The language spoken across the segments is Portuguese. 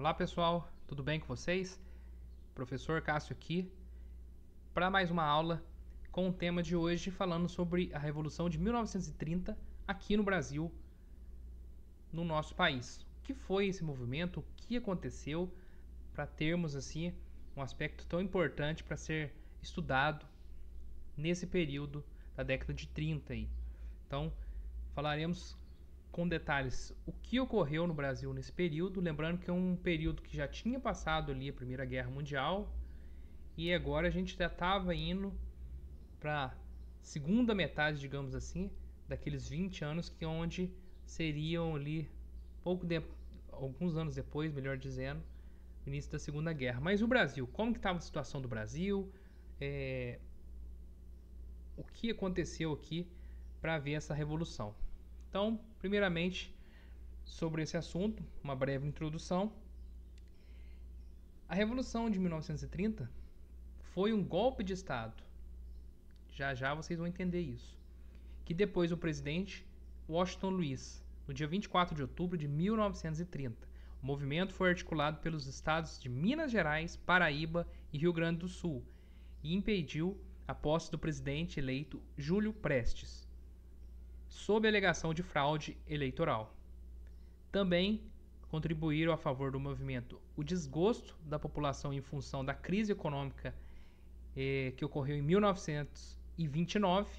Olá pessoal, tudo bem com vocês? Professor Cássio aqui para mais uma aula com o tema de hoje falando sobre a Revolução de 1930 aqui no Brasil, no nosso país. O que foi esse movimento? O que aconteceu para termos assim um aspecto tão importante para ser estudado nesse período da década de 30 aí. Então, falaremos com detalhes o que ocorreu no Brasil nesse período, lembrando que é um período que já tinha passado ali a Primeira Guerra Mundial e agora a gente já estava indo para segunda metade, digamos assim, daqueles 20 anos que é onde seriam ali pouco de, alguns anos depois, melhor dizendo, início da Segunda Guerra. Mas o Brasil, como que estava a situação do Brasil? É, o que aconteceu aqui para ver essa revolução? Então, primeiramente, sobre esse assunto, uma breve introdução. A Revolução de 1930 foi um golpe de Estado. Já já vocês vão entender isso. Que depois o presidente Washington Luiz, no dia 24 de outubro de 1930, o movimento foi articulado pelos estados de Minas Gerais, Paraíba e Rio Grande do Sul e impediu a posse do presidente eleito Júlio Prestes sob alegação de fraude eleitoral. Também contribuíram a favor do movimento o desgosto da população em função da crise econômica eh, que ocorreu em 1929,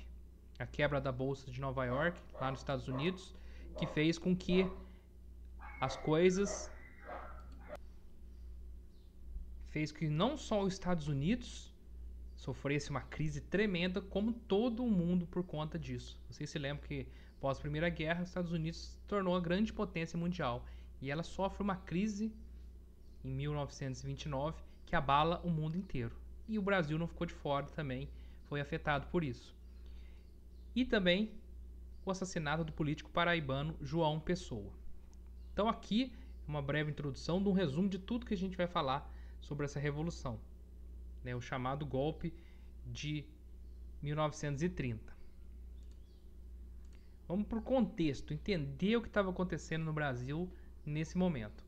a quebra da Bolsa de Nova York, lá nos Estados Unidos, que fez com que as coisas. fez que não só os Estados Unidos sofresse assim, uma crise tremenda, como todo mundo por conta disso. Vocês se lembram que pós a Primeira Guerra, os Estados Unidos se tornou a grande potência mundial e ela sofre uma crise em 1929 que abala o mundo inteiro. E o Brasil não ficou de fora também, foi afetado por isso. E também o assassinato do político paraibano João Pessoa. Então aqui uma breve introdução de um resumo de tudo que a gente vai falar sobre essa revolução né, o chamado golpe de 1930. Vamos para o contexto, entender o que estava acontecendo no Brasil nesse momento.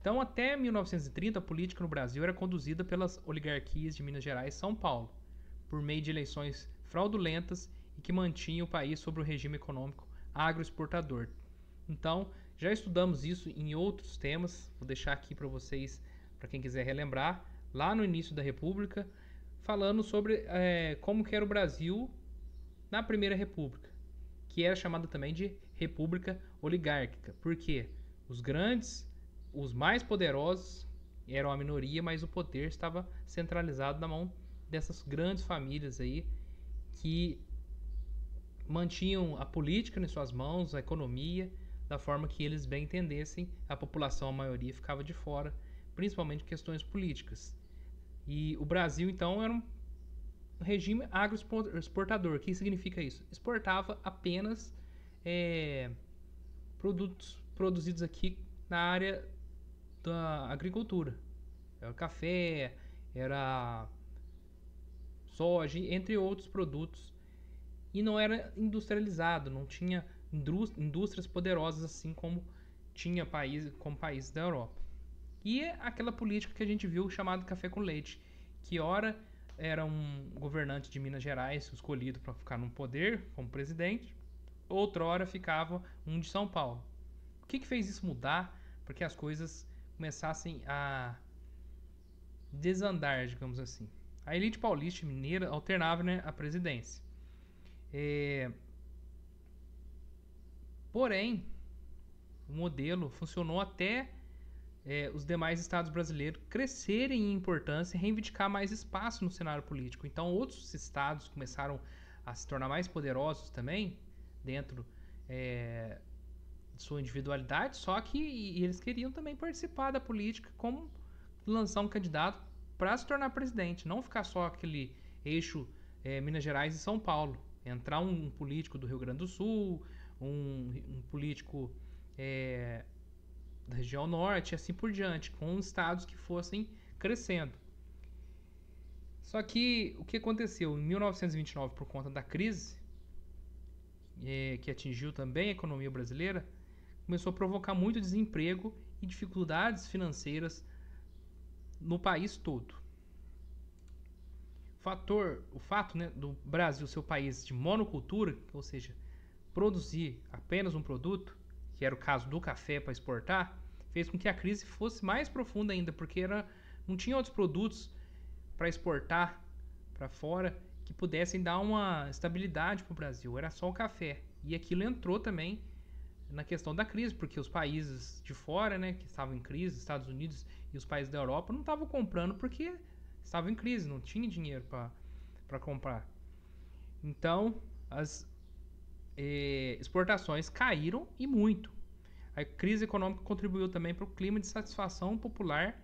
Então, até 1930, a política no Brasil era conduzida pelas oligarquias de Minas Gerais e São Paulo, por meio de eleições fraudulentas e que mantinham o país sob o regime econômico agroexportador. Então, já estudamos isso em outros temas, vou deixar aqui para vocês, para quem quiser relembrar, lá no início da República, falando sobre é, como que era o Brasil na Primeira República, que era chamada também de República Oligárquica, porque os grandes, os mais poderosos eram a minoria, mas o poder estava centralizado na mão dessas grandes famílias aí que mantinham a política em suas mãos, a economia, da forma que eles bem entendessem, a população, a maioria, ficava de fora, principalmente questões políticas. E o Brasil, então, era um regime agroexportador. O que significa isso? Exportava apenas é, produtos produzidos aqui na área da agricultura. Era café, era soja, entre outros produtos. E não era industrializado, não tinha indústrias poderosas assim como tinha países como países da Europa. E aquela política que a gente viu chamada café com leite, que ora era um governante de Minas Gerais escolhido para ficar no poder como presidente, outrora ficava um de São Paulo. O que, que fez isso mudar para que as coisas começassem a desandar, digamos assim? A elite paulista e mineira alternava né, a presidência. É... Porém, o modelo funcionou até é, os demais estados brasileiros crescerem em importância e reivindicar mais espaço no cenário político. Então, outros estados começaram a se tornar mais poderosos também, dentro é, de sua individualidade, só que e, e eles queriam também participar da política como lançar um candidato para se tornar presidente, não ficar só aquele eixo é, Minas Gerais e São Paulo. Entrar um, um político do Rio Grande do Sul, um, um político é, da região norte e assim por diante, com estados que fossem crescendo. Só que o que aconteceu em 1929 por conta da crise é, que atingiu também a economia brasileira, começou a provocar muito desemprego e dificuldades financeiras no país todo. Fator, o fato né, do Brasil ser o país de monocultura, ou seja, produzir apenas um produto, que era o caso do café para exportar, fez com que a crise fosse mais profunda ainda, porque era, não tinha outros produtos para exportar para fora que pudessem dar uma estabilidade para o Brasil, era só o café. E aquilo entrou também na questão da crise, porque os países de fora, né, que estavam em crise, Estados Unidos e os países da Europa, não estavam comprando porque estavam em crise, não tinha dinheiro para comprar. Então, as, eh, exportações caíram e muito. A crise econômica contribuiu também para o clima de satisfação popular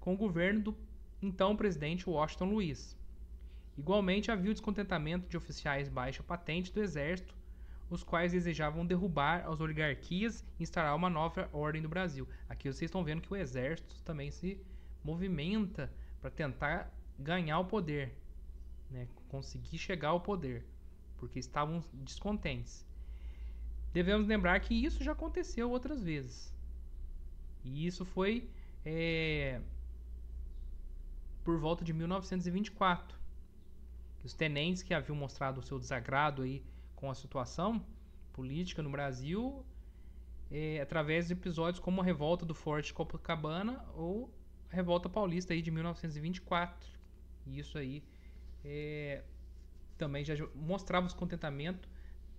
com o governo do então presidente Washington Luiz. Igualmente, havia o descontentamento de oficiais baixa patente do exército, os quais desejavam derrubar as oligarquias e instalar uma nova ordem no Brasil. Aqui vocês estão vendo que o exército também se movimenta para tentar ganhar o poder, né? conseguir chegar ao poder porque estavam descontentes. Devemos lembrar que isso já aconteceu outras vezes. E isso foi é, por volta de 1924. os tenentes que haviam mostrado o seu desagrado aí com a situação política no Brasil, é, através de episódios como a revolta do Forte Copacabana ou a revolta paulista aí de 1924. E isso aí é, também já mostrava o descontentamento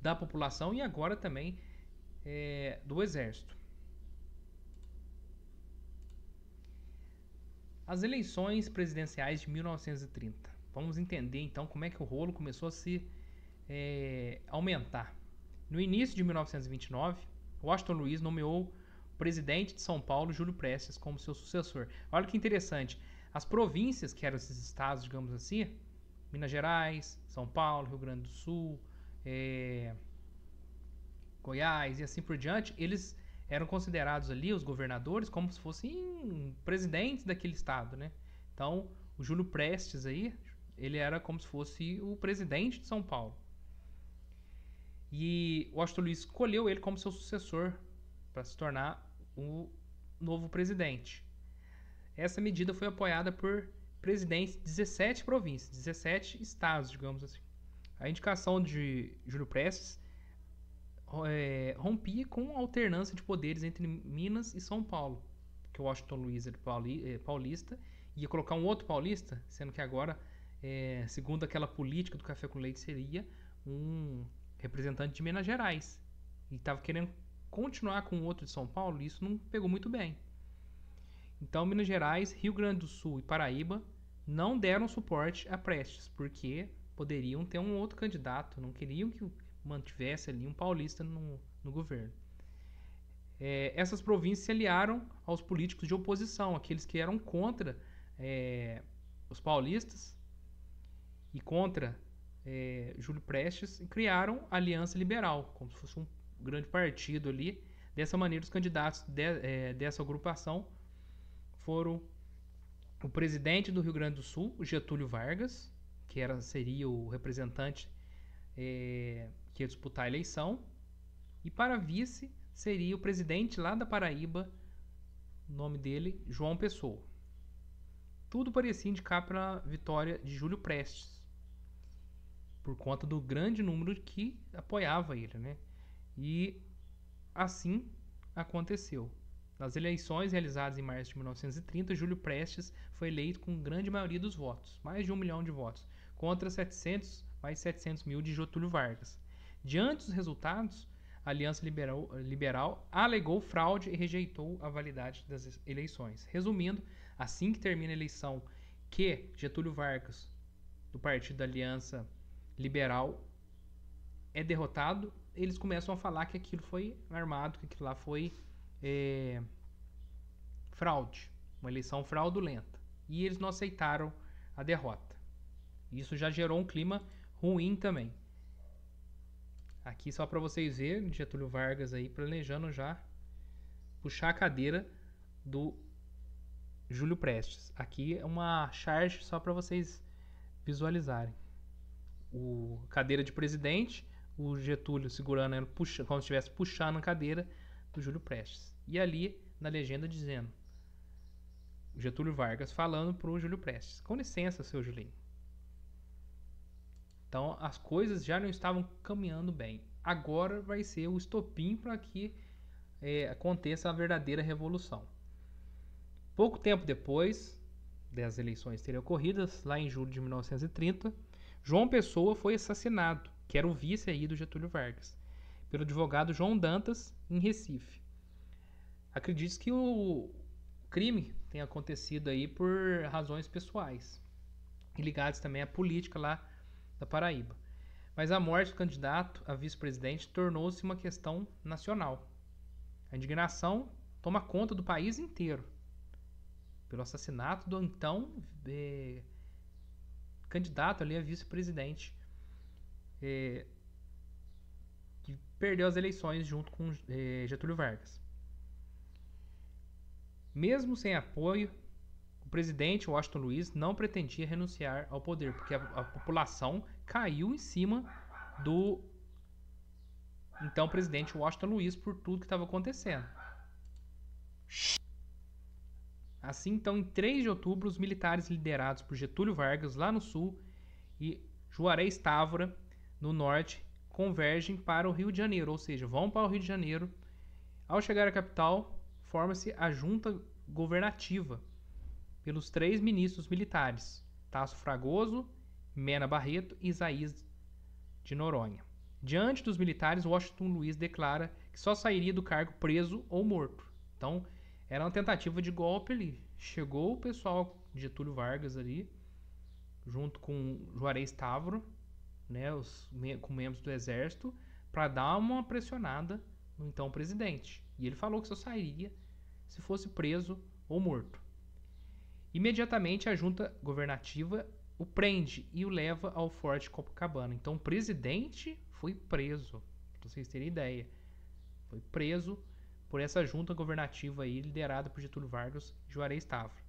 da população e agora também é, do exército. As eleições presidenciais de 1930. Vamos entender então como é que o rolo começou a se é, aumentar. No início de 1929, Washington Luiz nomeou o presidente de São Paulo, Júlio Prestes, como seu sucessor. Olha que interessante. As províncias, que eram esses estados, digamos assim, Minas Gerais, São Paulo, Rio Grande do Sul, é, Goiás e assim por diante, eles eram considerados ali, os governadores, como se fossem presidentes daquele estado, né? Então, o Júlio Prestes aí, ele era como se fosse o presidente de São Paulo. E o Washington Luiz escolheu ele como seu sucessor para se tornar o novo presidente. Essa medida foi apoiada por presidentes, 17 províncias, 17 estados, digamos assim. A indicação de Júlio Prestes é, rompia com a alternância de poderes entre Minas e São Paulo, que o Washington Luiz é era é, paulista, ia colocar um outro paulista, sendo que agora, é, segundo aquela política do café com leite, seria um representante de Minas Gerais. E estava querendo continuar com outro de São Paulo, e isso não pegou muito bem. Então, Minas Gerais, Rio Grande do Sul e Paraíba não deram suporte a Prestes, porque poderiam ter um outro candidato, não queriam que mantivesse ali um paulista no, no governo. É, essas províncias se aliaram aos políticos de oposição, aqueles que eram contra é, os paulistas e contra é, Júlio Prestes, e criaram a Aliança Liberal, como se fosse um grande partido ali. Dessa maneira, os candidatos de, é, dessa agrupação foram o presidente do Rio Grande do Sul, Getúlio Vargas, que era, seria o representante é, que ia disputar a eleição, e para vice seria o presidente lá da Paraíba, nome dele João Pessoa. Tudo parecia indicar para a vitória de Júlio Prestes, por conta do grande número que apoiava ele, né? E assim aconteceu. Nas eleições realizadas em março de 1930, Júlio Prestes foi eleito com grande maioria dos votos, mais de um milhão de votos, contra 700, mais 700 mil de Getúlio Vargas. Diante dos resultados, a Aliança Liberal, Liberal, alegou fraude e rejeitou a validade das eleições. Resumindo, assim que termina a eleição que Getúlio Vargas, do partido da Aliança Liberal, é derrotado, eles começam a falar que aquilo foi armado, que aquilo lá foi é, fraude, uma eleição fraudulenta. E eles não aceitaram a derrota. Isso já gerou um clima ruim também. Aqui só para vocês verem, Getúlio Vargas aí planejando já puxar a cadeira do Júlio Prestes. Aqui é uma charge só para vocês visualizarem. O cadeira de presidente, o Getúlio segurando, puxa, como se estivesse puxando a cadeira, do Júlio Prestes. E ali, na legenda, dizendo: Getúlio Vargas falando para o Júlio Prestes: Com licença, seu Julinho. Então as coisas já não estavam caminhando bem. Agora vai ser o estopim para que é, aconteça a verdadeira revolução. Pouco tempo depois das eleições terem ocorridas, lá em julho de 1930, João Pessoa foi assassinado, que era o vice aí do Getúlio Vargas pelo advogado João Dantas, em Recife. Acredito que o crime tenha acontecido aí por razões pessoais e ligadas também à política lá da Paraíba. Mas a morte do candidato a vice-presidente tornou-se uma questão nacional. A indignação toma conta do país inteiro pelo assassinato do então eh, candidato ali a vice-presidente eh, perdeu as eleições junto com eh, Getúlio Vargas. Mesmo sem apoio, o presidente Washington Luiz não pretendia renunciar ao poder, porque a, a população caiu em cima do então presidente Washington Luiz por tudo que estava acontecendo. Assim, então, em 3 de outubro, os militares liderados por Getúlio Vargas lá no sul e Juarez Távora no norte convergem para o Rio de Janeiro, ou seja, vão para o Rio de Janeiro. Ao chegar à capital, forma-se a junta governativa pelos três ministros militares, Tasso Fragoso, Mena Barreto e Isaías de Noronha. Diante dos militares, Washington Luiz declara que só sairia do cargo preso ou morto. Então, era uma tentativa de golpe ali. Chegou o pessoal de Getúlio Vargas ali, junto com Juarez Távora, né, os, com membros do exército, para dar uma pressionada no então presidente. E ele falou que só sairia se fosse preso ou morto. Imediatamente a junta governativa o prende e o leva ao Forte Copacabana. Então o presidente foi preso, para vocês terem ideia. Foi preso por essa junta governativa aí, liderada por Getúlio Vargas e Juarez Távora.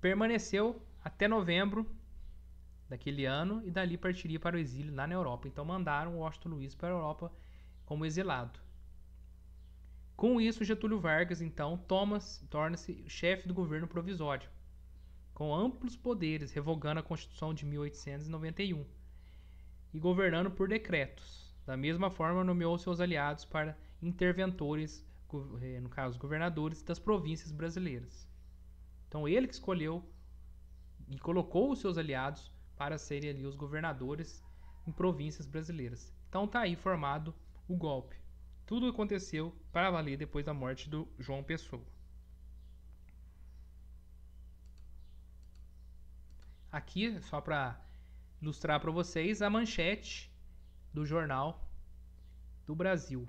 Permaneceu até novembro daquele ano e dali partiria para o exílio lá na Europa. Então mandaram Washington Luiz para a Europa como exilado. Com isso, Getúlio Vargas, então, torna-se chefe do governo provisório, com amplos poderes, revogando a Constituição de 1891 e governando por decretos. Da mesma forma, nomeou seus aliados para interventores, eh, no caso, governadores das províncias brasileiras. Então, ele que escolheu e colocou os seus aliados para serem ali os governadores em províncias brasileiras. Então tá aí formado o golpe. Tudo aconteceu para valer depois da morte do João Pessoa. Aqui, só para ilustrar para vocês, a manchete do jornal do Brasil.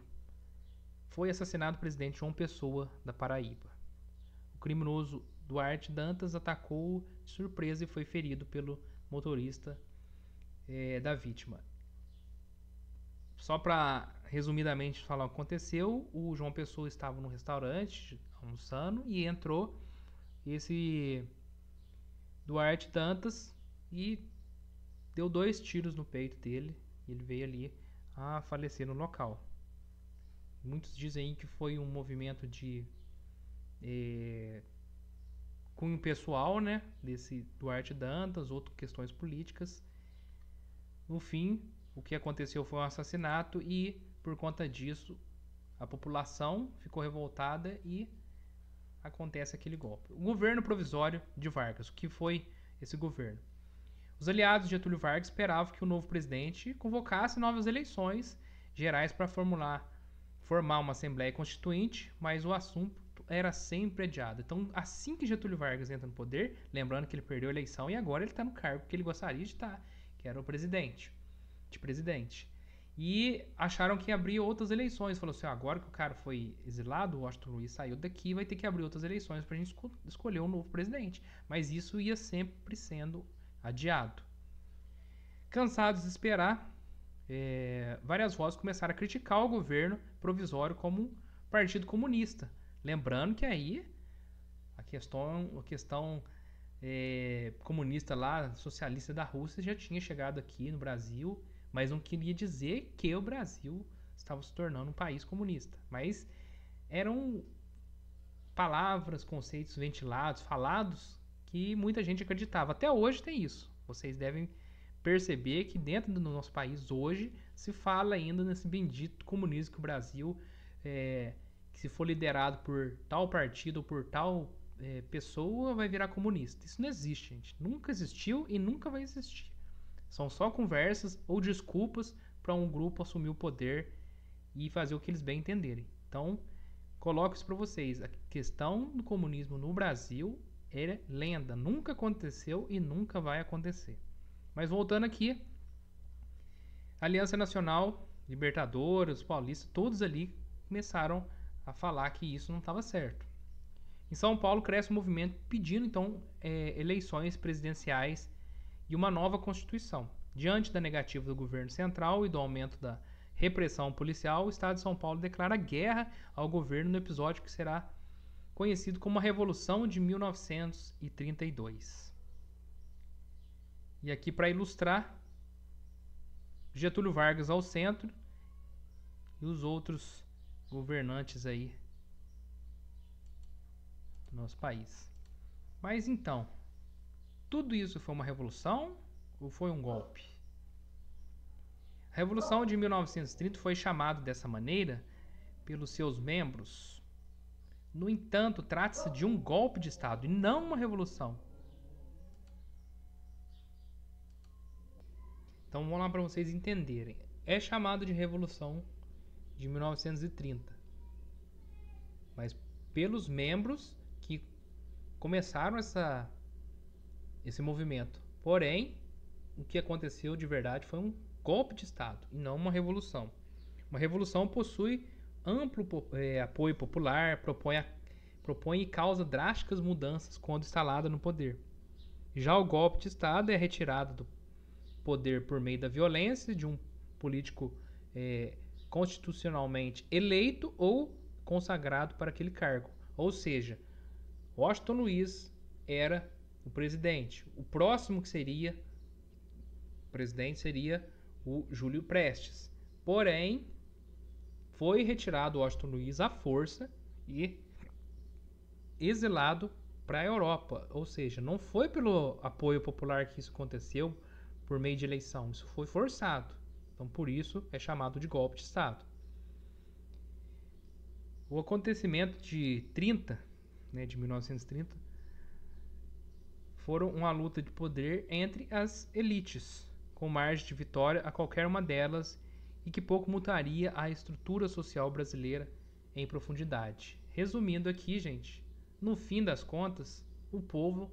Foi assassinado o presidente João Pessoa da Paraíba. O criminoso Duarte Dantas atacou de surpresa e foi ferido pelo motorista é, da vítima. Só para resumidamente falar o que aconteceu, o João Pessoa estava no restaurante almoçando e entrou esse Duarte Dantas e deu dois tiros no peito dele ele veio ali a falecer no local. Muitos dizem que foi um movimento de eh, cunho pessoal, né, desse Duarte Dantas, outras questões políticas. No fim, o que aconteceu foi um assassinato e, por conta disso, a população ficou revoltada e acontece aquele golpe. O governo provisório de Vargas, o que foi esse governo? Os aliados de Getúlio Vargas esperavam que o novo presidente convocasse novas eleições gerais para formular formar uma assembleia constituinte, mas o assunto era sempre adiado. Então, assim que Getúlio Vargas entra no poder, lembrando que ele perdeu a eleição e agora ele está no cargo que ele gostaria de estar, tá, que era o presidente, de presidente. E acharam que abrir outras eleições. Falou assim: ah, agora que o cara foi exilado, o Washington Luiz saiu daqui, vai ter que abrir outras eleições para a gente escolher um novo presidente. Mas isso ia sempre sendo adiado. Cansados de esperar, é, várias vozes começaram a criticar o governo provisório como um partido comunista, Lembrando que aí a questão, a questão é, comunista lá, socialista da Rússia, já tinha chegado aqui no Brasil, mas não queria dizer que o Brasil estava se tornando um país comunista. Mas eram palavras, conceitos ventilados, falados, que muita gente acreditava. Até hoje tem isso. Vocês devem perceber que dentro do nosso país hoje se fala ainda nesse bendito comunismo que o Brasil é, que se for liderado por tal partido ou por tal é, pessoa vai virar comunista. Isso não existe, gente. Nunca existiu e nunca vai existir. São só conversas ou desculpas para um grupo assumir o poder e fazer o que eles bem entenderem. Então, coloco isso para vocês. A questão do comunismo no Brasil é lenda. Nunca aconteceu e nunca vai acontecer. Mas voltando aqui, Aliança Nacional, Libertadores, Paulistas, todos ali começaram a falar que isso não estava certo. Em São Paulo cresce o um movimento pedindo então é, eleições presidenciais e uma nova constituição. Diante da negativa do governo central e do aumento da repressão policial, o Estado de São Paulo declara guerra ao governo no episódio que será conhecido como a Revolução de 1932. E aqui para ilustrar, Getúlio Vargas ao centro e os outros governantes aí do nosso país. Mas então, tudo isso foi uma revolução ou foi um golpe? A Revolução de 1930 foi chamada dessa maneira pelos seus membros. No entanto, trata-se de um golpe de Estado e não uma revolução. Então vamos lá para vocês entenderem. É chamado de revolução de 1930. Mas pelos membros que começaram essa, esse movimento. Porém, o que aconteceu de verdade foi um golpe de Estado e não uma revolução. Uma revolução possui amplo é, apoio popular, propõe, a, propõe e causa drásticas mudanças quando instalada no poder. Já o golpe de Estado é retirado do poder por meio da violência de um político é, constitucionalmente eleito ou consagrado para aquele cargo. Ou seja, Washington Luiz era o presidente. O próximo que seria presidente seria o Júlio Prestes. Porém, foi retirado Washington Luiz à força e exilado para a Europa. Ou seja, não foi pelo apoio popular que isso aconteceu por meio de eleição, isso foi forçado. Então, por isso é chamado de golpe de Estado. O acontecimento de 30, né, de 1930, foram uma luta de poder entre as elites, com margem de vitória a qualquer uma delas e que pouco mutaria a estrutura social brasileira em profundidade. Resumindo aqui, gente, no fim das contas, o povo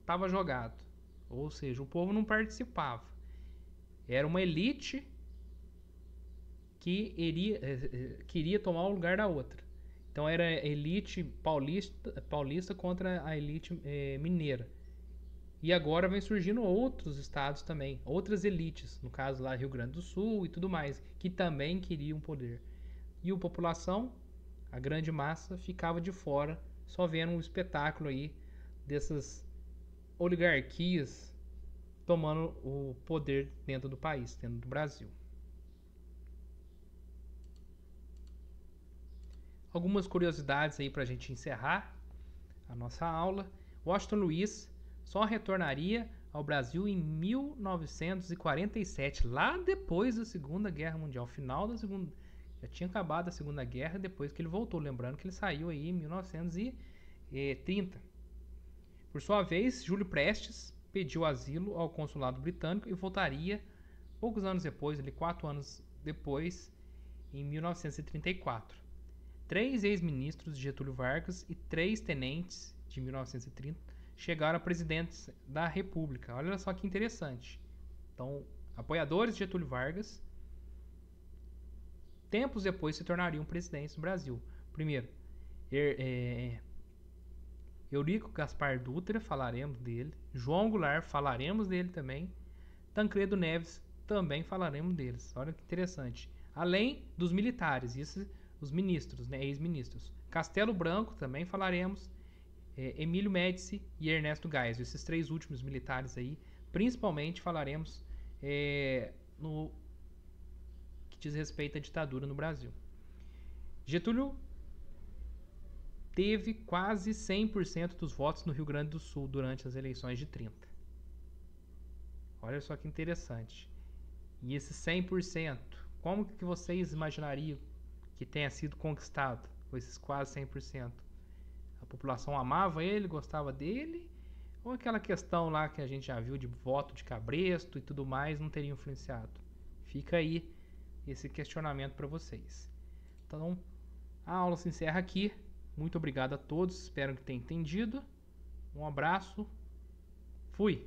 estava jogado, ou seja, o povo não participava. Era uma elite que iria, eh, eh, queria tomar o lugar da outra. Então era a elite paulista, paulista contra a elite é, mineira. E agora vem surgindo outros estados também, outras elites, no caso lá Rio Grande do Sul e tudo mais, que também queriam poder. E a população, a grande massa, ficava de fora, só vendo um espetáculo aí dessas oligarquias tomando o poder dentro do país, dentro do Brasil. Algumas curiosidades aí para a gente encerrar a nossa aula. Washington Luiz só retornaria ao Brasil em 1947, lá depois da Segunda Guerra Mundial, final da Segunda já tinha acabado a Segunda Guerra depois que ele voltou, lembrando que ele saiu aí em 1930. Eh, Por sua vez, Júlio Prestes pediu asilo ao consulado britânico e voltaria poucos anos depois, ali quatro anos depois, em 1934. Três ex-ministros de Getúlio Vargas e três tenentes de 1930 chegaram a presidentes da República. Olha só que interessante. Então, apoiadores de Getúlio Vargas, tempos depois se tornariam presidentes do Brasil. Primeiro, er, é, Eurico Gaspar Dutra, falaremos dele. João Goulart, falaremos dele também. Tancredo Neves, também falaremos deles. Olha que interessante. Além dos militares, isso, os ministros, né, ex-ministros. Castelo Branco, também falaremos. É, Emílio Médici e Ernesto Gais, esses três últimos militares aí. Principalmente falaremos é, no que diz respeito à ditadura no Brasil. Getúlio teve quase 100% dos votos no Rio Grande do Sul durante as eleições de 30. Olha só que interessante. E esse 100%, como que vocês imaginariam que tenha sido conquistado com esses quase 100%? A população amava ele, gostava dele? Ou aquela questão lá que a gente já viu de voto de cabresto e tudo mais não teria influenciado? Fica aí esse questionamento para vocês. Então, a aula se encerra aqui. Muito obrigado a todos, espero que tenham entendido. Um abraço, fui!